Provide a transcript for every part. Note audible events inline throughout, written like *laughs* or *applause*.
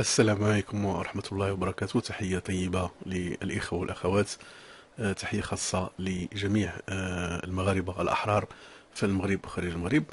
السلام عليكم ورحمة الله وبركاته تحية طيبة للإخوة والأخوات آه، تحية خاصة لجميع آه، المغاربة الأحرار في المغرب وخارج المغرب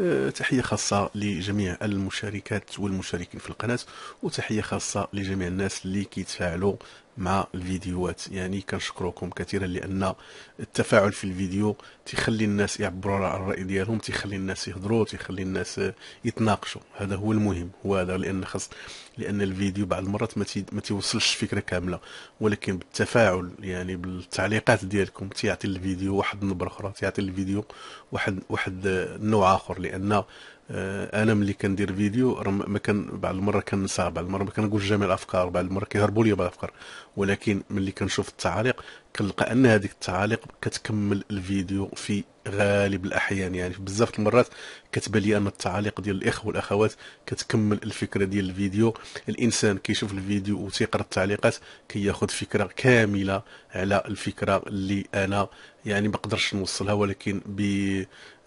آه، تحية خاصة لجميع المشاركات والمشاركين في القناة وتحية خاصة لجميع الناس اللي كيتفاعلوا مع الفيديوهات يعني كنشكركم كثيرا لان التفاعل في الفيديو تيخلي الناس يعبروا على الراي ديالهم تيخلي الناس يهضروا تيخلي الناس يتناقشوا هذا هو المهم هو هذا لان خاص لان الفيديو بعض المرات ما تيوصلش الفكره كامله ولكن بالتفاعل يعني بالتعليقات ديالكم تيعطي الفيديو واحد النبره اخرى تيعطي الفيديو واحد واحد النوع اخر لان آه، انا ملي كندير فيديو ما كان بعض المره كنسى بعض المره ما كنقولش جميع الافكار بعض المره كيهربوا لي بعض الافكار ولكن ملي كنشوف التعاليق كنلقى ان هذيك التعاليق كتكمل الفيديو في غالب الاحيان يعني بزاف المرات كتبان لي ان التعاليق ديال الاخوه والاخوات كتكمل الفكره ديال الفيديو الانسان كيشوف الفيديو وتيقرا التعليقات كياخذ فكره كامله على الفكره اللي انا يعني ما نوصلها ولكن ب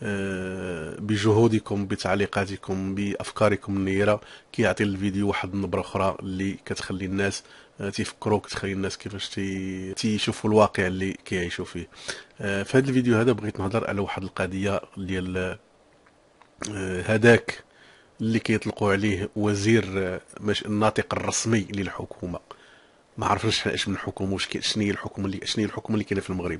آه، بجهودكم بتعليقاتكم بافكاركم النيره كيعطي الفيديو واحد النبره اخرى اللي كتخلي الناس آه، تيفكروا كتخلي الناس كيفاش تيشوفوا الواقع اللي كيعيشوا فيه آه، في هذا الفيديو هذا بغيت نهضر على واحد القضيه ديال هذاك اللي كيطلقوا عليه وزير مش الناطق الرسمي للحكومه ما عرفناش اش من حكومه واش شنو هي الحكومه اللي شنو هي الحكومه اللي كاينه في المغرب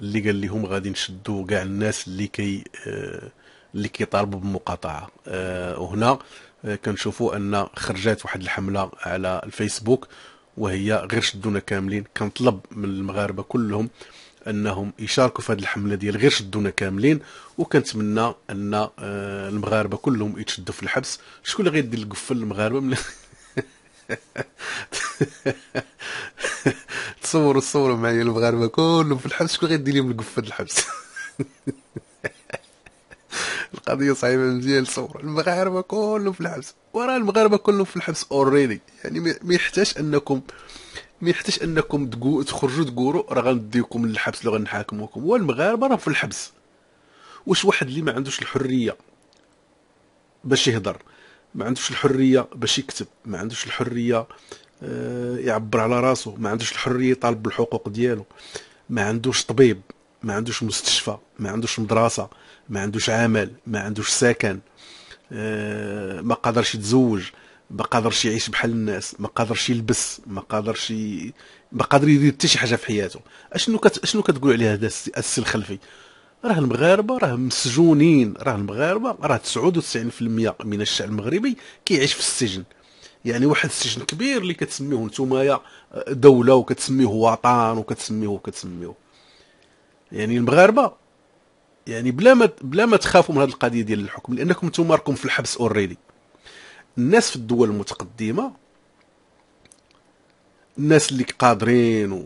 اللي قال لهم غادي نشدوا كاع الناس اللي كي آه، اللي كيطالبوا بالمقاطعه آه، وهنا آه، كنشوفوا ان خرجات واحد الحمله على الفيسبوك وهي غير شدونا كاملين كنطلب من المغاربه كلهم انهم يشاركوا في هذه الحمله ديال غير شدونا كاملين وكنتمنى ان المغاربه كلهم يتشدوا في الحبس شكون اللي غيدير القفل المغاربه من *laughs* تصوروا تصوروا معايا يعني المغاربه كلهم في الحبس شكون غيدير لهم القفه الحبس *laughs* القضيه صعيبه مزيان تصور المغاربه كلهم في الحبس ورا المغاربه كلهم في الحبس اوريدي يعني ما يحتاج انكم ما يحتاج انكم تقو... تخرجوا تقولوا راه غنديكم للحبس لو غنحاكموكم والمغاربه راه في الحبس واش واحد اللي ما عندوش الحريه باش يهضر ما عندوش الحريه باش يكتب ما عندوش الحريه آه، يعبر على راسه ما عندوش الحريه يطالب بالحقوق ديالو ما عندوش طبيب ما عندوش مستشفى ما عندوش مدرسه ما عندوش عمل ما عندوش سكن آه، ما قادرش يتزوج ما قادرش يعيش بحال الناس ما قادرش يلبس ما قادرش ي... ما قادر يدير حتى شي حاجه في حياته اشنو كت... اشنو كتقول عليه هذا السي الخلفي راه المغاربه راه مسجونين راه المغاربه راه 99% من الشعب المغربي كيعيش في السجن يعني واحد السجن كبير اللي كتسميه نتوما دوله وكتسميه وطن وكتسميه وكتسميه يعني المغاربه يعني بلا ما بلا ما تخافوا من هذه القضيه ديال الحكم لانكم نتوما راكم في الحبس اوريدي الناس في الدول المتقدمه الناس اللي قادرين و...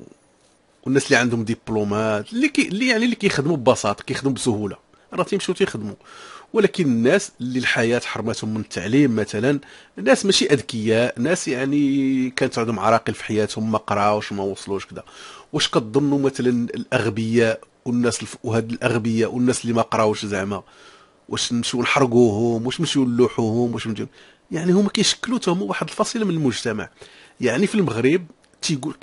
والناس اللي عندهم دبلومات اللي كي... اللي يعني اللي كيخدموا ببساطه كيخدموا بسهوله راه تيمشيو تيخدموا ولكن الناس اللي الحياه حرمتهم من التعليم مثلا ناس ماشي اذكياء ناس يعني كانت عندهم عراقيل في حياتهم ما قراوش ما وصلوش كذا واش كتظنوا مثلا الاغبياء والناس الف... وهاد الاغبياء والناس اللي ما قراوش زعما واش نمشيو نحرقوهم واش نمشيو نلوحوهم واش نمشيو يعني هما كيشكلوا هما واحد الفصيله من المجتمع يعني في المغرب تيقول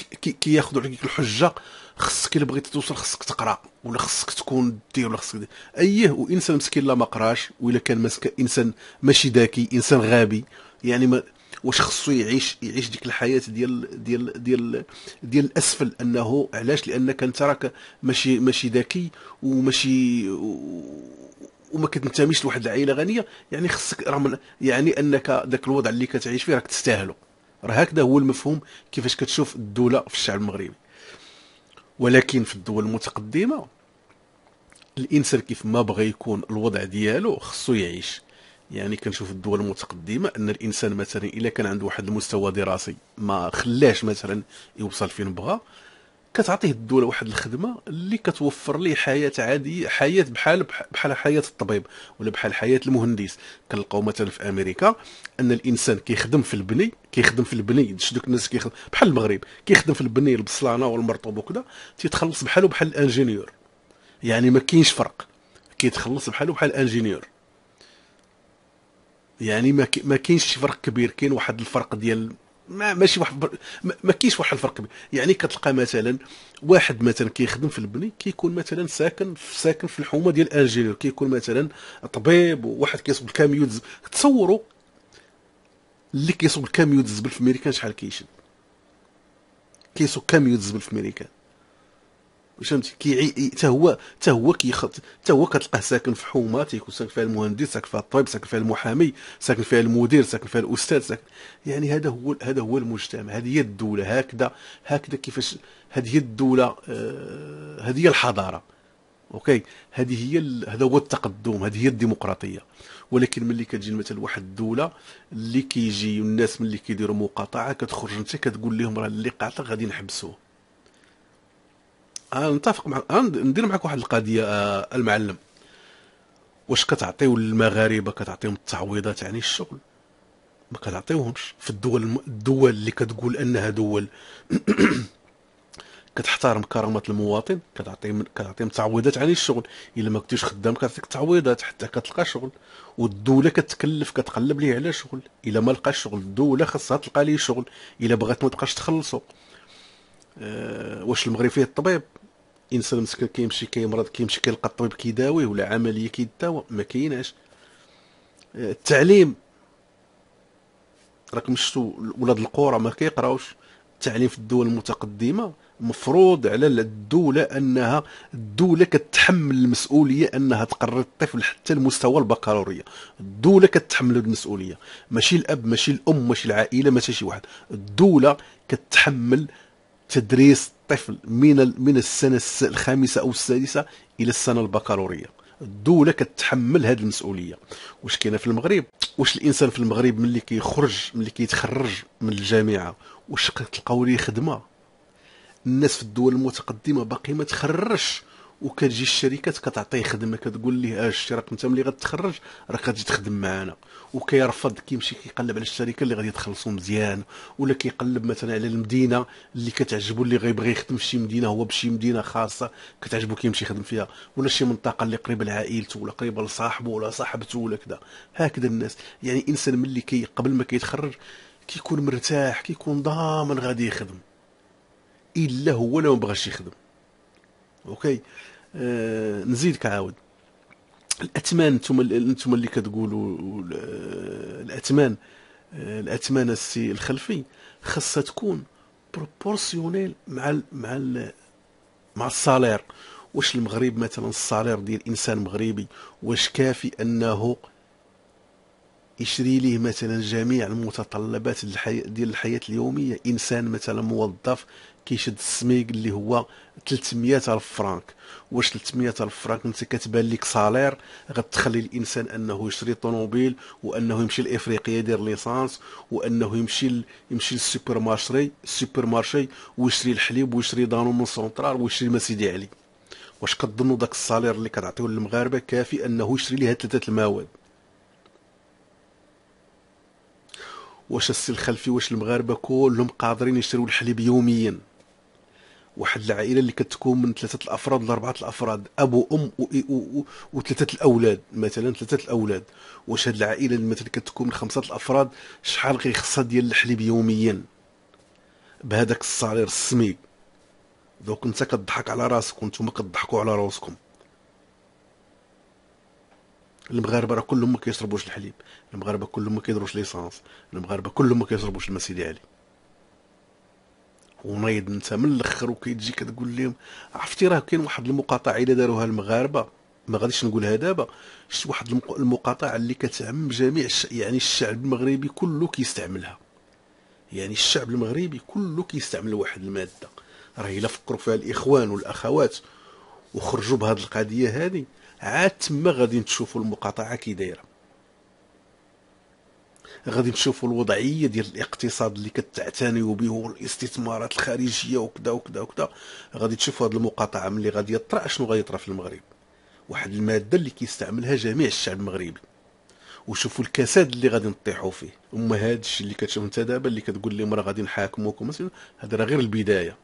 كياخذوا كي عليك الحجه خصك الا بغيتي توصل خصك تقرا ولا خصك تكون دير ولا خصك ايه وانسان مسكين لا ما قراش ولا كان مسك انسان ماشي ذكي انسان غبي يعني ما واش خصو يعيش يعيش ديك الحياه ديال ديال ديال ديال الاسفل انه علاش لانك انت راك ماشي ماشي ذكي وماشي وما كتنتميش لواحد العائله غنيه يعني خصك راه يعني انك ذاك الوضع اللي كتعيش فيه راك تستاهله راه هكذا هو المفهوم كيفاش كتشوف الدوله في الشعب المغربي ولكن في الدول المتقدمه الانسان كيف ما بغى يكون الوضع ديالو خصو يعيش يعني كنشوف الدول المتقدمه ان الانسان مثلا الا كان عنده واحد المستوى دراسي ما خلاش مثلا يوصل فين بغى كتعطيه الدوله واحد الخدمه اللي كتوفر ليه حياه عاديه حياه بحال بحال حياه الطبيب ولا بحال حياه المهندس كنلقاو مثلا في امريكا ان الانسان كيخدم في البني كيخدم في البني دوك الناس كيخدم بحال المغرب كيخدم في البني البصلانه والمرطوب وكذا تيتخلص بحاله بحال الانجينيور يعني ما كاينش فرق كيتخلص بحاله بحال الانجينيور يعني ما كاينش شي فرق كبير كاين واحد الفرق ديال ما ماشي واحد بر... ما كاينش واحد الفرق يعني كتلقى مثلا واحد مثلا كيخدم في البني كيكون مثلا ساكن في ساكن في الحومه ديال الجير كيكون مثلا طبيب وواحد كيصب الكاميو الزبل تصوروا اللي كيصب الكاميو دزبل في امريكان شحال كيشد كيصب كاميو دزبل في امريكان واش فهمتي كي حتى هو حتى هو كيخط حتى هو كتلقاه ساكن في حومه تيكون ساكن فيها المهندس ساكن فيها الطبيب ساكن فيها المحامي ساكن فيها المدير ساكن فيها الاستاذ ساكن يعني هذا هو هذا هو المجتمع هذه هي الدوله هكذا هكذا كيفاش هذه هي الدوله آه هذه هي الحضاره اوكي هذه هي هذا هو التقدم هذه هي الديمقراطيه ولكن ملي كتجي مثلا واحد الدوله اللي كيجي الناس ملي كيديروا مقاطعه كتخرج انت كتقول لهم راه اللي قاطع غادي نحبسوه آه، نتفق مع آه، ندير معك واحد القضيه آه، المعلم واش كتعطيو للمغاربه كتعطيهم التعويضات عن يعني الشغل ما كتعطيوهمش في الدول الدول اللي كتقول انها دول *clears throat* كتحترم كرامه المواطن كتعطيهم كتعطيهم تعويضات عن يعني الشغل الا ما كنتيش خدام كتعطيك تعويضات حتى كتلقى شغل والدوله كتكلف كتقلب ليه على شغل الا ما لقاش شغل الدوله خاصها تلقى ليه شغل الا بغات ما تبقاش تخلصو أه واش المغرب فيه الطبيب انسان مسكين كيمشي كيمرض كيمشي كيلقى الطبيب كيداويه ولا عمليه كيداوى ما كايناش آه، التعليم راك مشتو ولاد القرى ما كيقراوش التعليم في الدول المتقدمه مفروض على الدوله انها الدوله كتحمل المسؤوليه انها تقرر الطفل حتى المستوى البكالوريا الدوله كتحمل المسؤوليه ماشي الاب ماشي الام ماشي العائله ماشي شي واحد الدوله كتحمل تدريس الطفل من من السنه الخامسه او السادسه الى السنه البكالوريا الدوله كتحمل هذه المسؤوليه واش كاينه في المغرب واش الانسان في المغرب ملي كيخرج ملي كيتخرج من الجامعه واش كتلقاو ليه خدمه الناس في الدول المتقدمه باقي ما تخرجش وكتجي الشركات كتعطيه خدمه كتقول ليه اش راك انت ملي غتخرج راك غادي تخدم معنا وكيرفض كيمشي كيقلب على الشركه اللي غادي تخلصو مزيان ولا كيقلب مثلا على المدينه اللي كتعجبو اللي غيبغي يخدم في شي مدينه هو بشي مدينه خاصه كتعجبو كيمشي يخدم فيها ولا شي منطقه اللي قريبه لعائلته ولا قريبه لصاحبه ولا صاحبته ولا كذا هكذا الناس يعني الانسان ملي كي قبل ما كيتخرج كيكون مرتاح كيكون ضامن غادي يخدم الا هو لو ما بغاش يخدم اوكي آه نزيدك عاود الاثمان انتم انتم اللي كتقولوا الاثمان الاثمان آه، السي الخلفي خاصها تكون بروبورسيونيل مع الـ مع الـ مع الصالير واش المغرب مثلا الصالير ديال انسان مغربي واش كافي انه يشري ليه مثلا جميع المتطلبات ديال الحياه اليوميه انسان مثلا موظف كيشد السميك اللي هو 300 الف فرانك واش 300 الف فرانك انت كتبان لك صالير غتخلي الانسان انه يشري طوموبيل وانه يمشي لافريقيا يدير ليسانس وانه يمشي يمشي للسوبر مارشي السوبر مارشي ويشري الحليب ويشري دانو من سونترال ويشري ما سيدي علي واش كظنوا داك الصالير اللي كتعطيو للمغاربه كافي انه يشري ليها ثلاثه المواد واش السي الخلفي واش المغاربه كلهم قادرين يشريو الحليب يوميا واحد العائله اللي كتكون من ثلاثه الافراد لاربعه الافراد اب وام وثلاثه الاولاد مثلا ثلاثه الاولاد واش هاد العائله اللي مثلا كتكون من خمسه الافراد شحال كيخصها ديال الحليب يوميا بهذاك الصالير السميك دوك انت كضحك على راسك وانتم كتضحكوا على راسكم المغاربه راه كلهم ما كيشربوش الحليب المغاربه كلهم ما كيديروش ليسانس المغاربه كلهم ما كيشربوش الماء سيدي علي ونايض انت من الاخر وكيتجي كتقول لهم عرفتي راه كاين واحد المقاطعه الا داروها المغاربه ما غاديش نقولها دابا شفت واحد المقاطعه اللي كتعم جميع يعني الشعب المغربي كله كيستعملها يعني الشعب المغربي كله كيستعمل واحد الماده راه الا فكروا فيها الاخوان والاخوات وخرجوا بهذه القضيه هذه عاد تما غادي تشوفوا المقاطعه كي دايره غادي نشوفوا الوضعيه ديال الاقتصاد اللي كتعتني به والاستثمارات الخارجيه وكذا وكذا وكذا غادي تشوفوا هذه المقاطعه ملي غادي يطرا شنو غيطرا في المغرب واحد الماده اللي كيستعملها جميع الشعب المغربي وشوفوا الكساد اللي غادي نطيحوا فيه اما هذا الشيء اللي كتشوف انت دابا اللي كتقول لهم راه غادي نحاكموكم هذا راه غير البدايه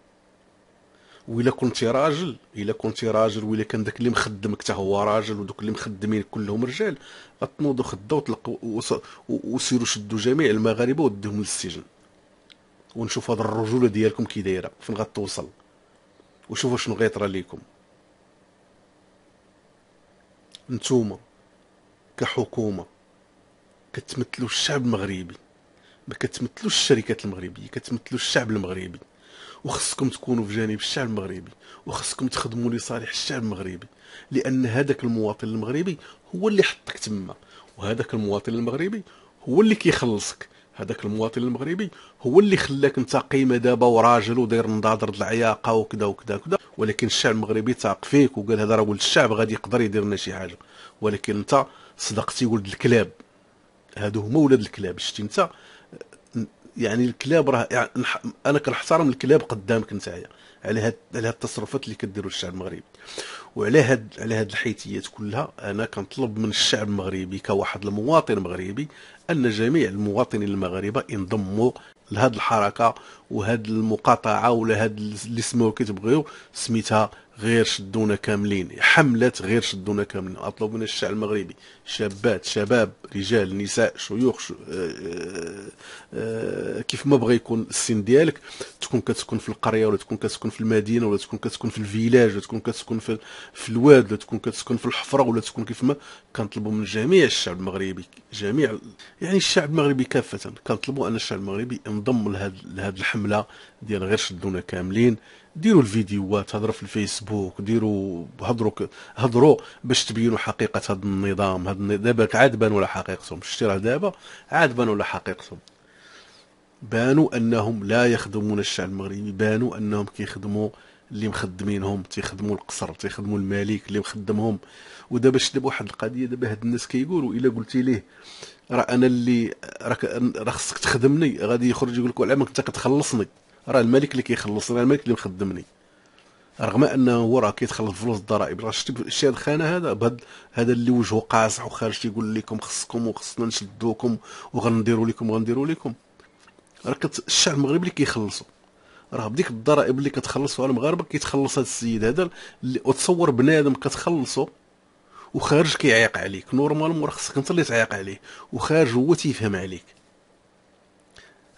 وإلا كنتي راجل إلا كنتي راجل وإلا كان داك اللي مخدمك حتى هو راجل ودوك اللي مخدمين كلهم رجال غتنوضوا خدا وتلقوا وسيروا شدوا جميع المغاربه وديهم للسجن ونشوف هاد الرجوله ديالكم كي دايره فين غتوصل وشوفوا شنو غيطرى ليكم نتوما كحكومه كتمثلوا الشعب المغربي ما كتمثلوش الشركات المغربيه كتمثلوا الشعب المغربي وخصكم تكونوا في جانب الشعب المغربي وخصكم تخدموا لصالح الشعب المغربي لان هذاك المواطن المغربي هو اللي حطك تما وهذاك المواطن المغربي هو اللي كيخلصك هذاك المواطن المغربي هو اللي خلاك انت قيمه دابا وراجل وداير نضاضر العياقه وكذا وكذا وكذا ولكن الشعب المغربي تاق فيك وقال هذا راه ولد الشعب غادي يقدر يدير لنا شي حاجه ولكن انت صدقتي ولد الكلاب هادو هما ولاد الكلاب شتي انت يعني الكلاب راه يعني انا كنحترم الكلاب قدامك نتايا على هاد على هاد التصرفات اللي كديروا الشعب المغربي وعلى هاد على هاد الحيتيات كلها انا كنطلب من الشعب المغربي كواحد المواطن مغربي ان جميع المواطنين المغاربه ينضموا لهاد الحركه وهاد المقاطعه ولا هاد اللي سموها كتبغيو سميتها غير شدونا كاملين حملات غير شدونا كاملين اطلب من الشعب المغربي شابات شباب رجال نساء شيوخ شو... آه... آه... آه، كيف ما بغى يكون السن ديالك تكون كتكون في القريه ولا تكون كتكون في المدينه ولا تكون كتكون في الفيلاج ولا تكون كتكون في في الواد ولا تكون كتكون في الحفره ولا تكون كيف ما كنطلبوا من جميع الشعب المغربي جميع يعني الشعب المغربي كافه كنطلبوا ان الشعب المغربي ينضم لهذه الحمله ديال غير شدونا كاملين ديروا الفيديوهات هضروا في الفيسبوك ديروا هضروا هضروا باش تبينوا حقيقه هذا النظام هذا دابا عاد بانوا على حقيقتهم شتي راه دابا عاد بانوا على حقيقتهم بانوا انهم لا يخدمون الشعب المغربي بانوا انهم كيخدموا اللي مخدمينهم تيخدموا القصر تيخدموا الملك اللي مخدمهم ودابا شد واحد القضيه دابا هاد الناس كيقولوا الا قلتي ليه راه انا اللي راك راه خصك تخدمني غادي يخرج يقول لك على ما انت كتخلصني راه الملك اللي كيخلصني راه الملك اللي مخدمني رغم انه هو راه كيتخلص بفلوس الضرائب راه شتي شتي هاد الخانه هذا بهاد هذا اللي وجهه قاصح وخارج تيقول لكم خصكم وخصنا نشدوكم وغنديروا لكم غنديروا لكم راه الشعب المغربي اللي كيخلصوا راه بديك الضرائب اللي كتخلص على المغاربه كيتخلص هذا السيد هذا اللي وتصور بنادم كتخلصوا وخارج كيعيق عليك نورمالمون راه خصك انت اللي تعيق عليه وخارج هو تيفهم عليك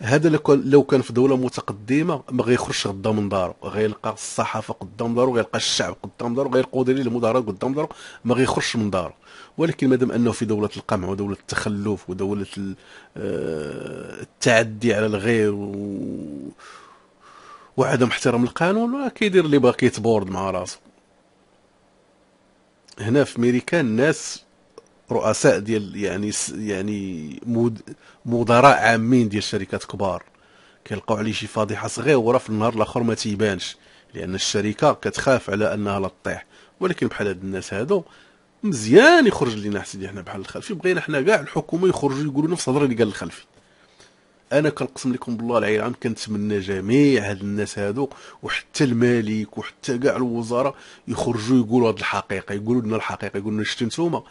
هذا لو كان في دوله متقدمه ما غيخرجش غدا من دارو غيلقى الصحافه قدام دارو غيلقى الشعب قدام دارو غيلقى مديرين المدراء قدام دارو ما غيخرجش من دارو ولكن مادام انه في دوله القمع ودوله التخلف ودوله آه، التعدي على الغير و... وعدم احترام القانون كيدير اللي باغي يتبورد مع راسو هنا في ميريكان الناس رؤساء ديال يعني يعني مدراء عامين ديال شركات كبار كيلقاو عليه شي فضيحه صغيره في النهار الاخر ما تيبانش لان الشركه كتخاف على انها لا تطيح ولكن بحال هاد الناس هادو مزيان يخرج لينا حسيدي حنا بحال الخلفي بغينا حنا كاع الحكومه يخرجوا يقولوا نفس الهضره اللي قال الخلفي انا كنقسم لكم بالله العلي العام كنتمنى جميع هاد الناس هادو وحتى الملك وحتى كاع الوزراء يخرجوا يقولوا هاد الحقيقه يقولوا لنا الحقيقه يقولوا لنا شتو نتوما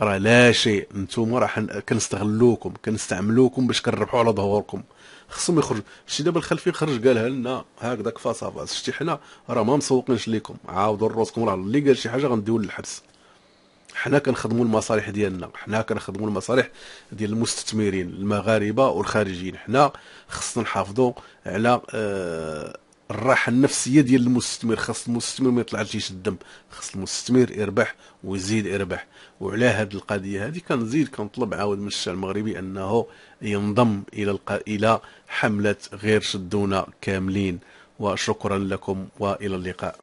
راه لا شيء نتوما راح كنستغلوكم كنستعملوكم باش كنربحوا على ظهوركم خصهم يخرجوا شتي دابا الخلفي خرج قالها لنا هكذا كفا صافا شتي حنا راه ما مسوقينش ليكم عاودوا راسكم راه اللي قال شي حاجه غنديو للحبس حنا كنخدموا المصالح ديالنا حنا كنخدموا المصالح ديال المستثمرين المغاربه والخارجيين حنا خصنا نحافظوا على آه الراحه النفسيه ديال المستثمر خاص المستثمر ما يطلعش يشد خاص المستثمر يربح ويزيد يربح وعلى هذه القضيه هذه كنزيد كنطلب عاود من الشعب المغربي انه ينضم الى الق... الى حمله غير شدونا كاملين وشكرا لكم والى اللقاء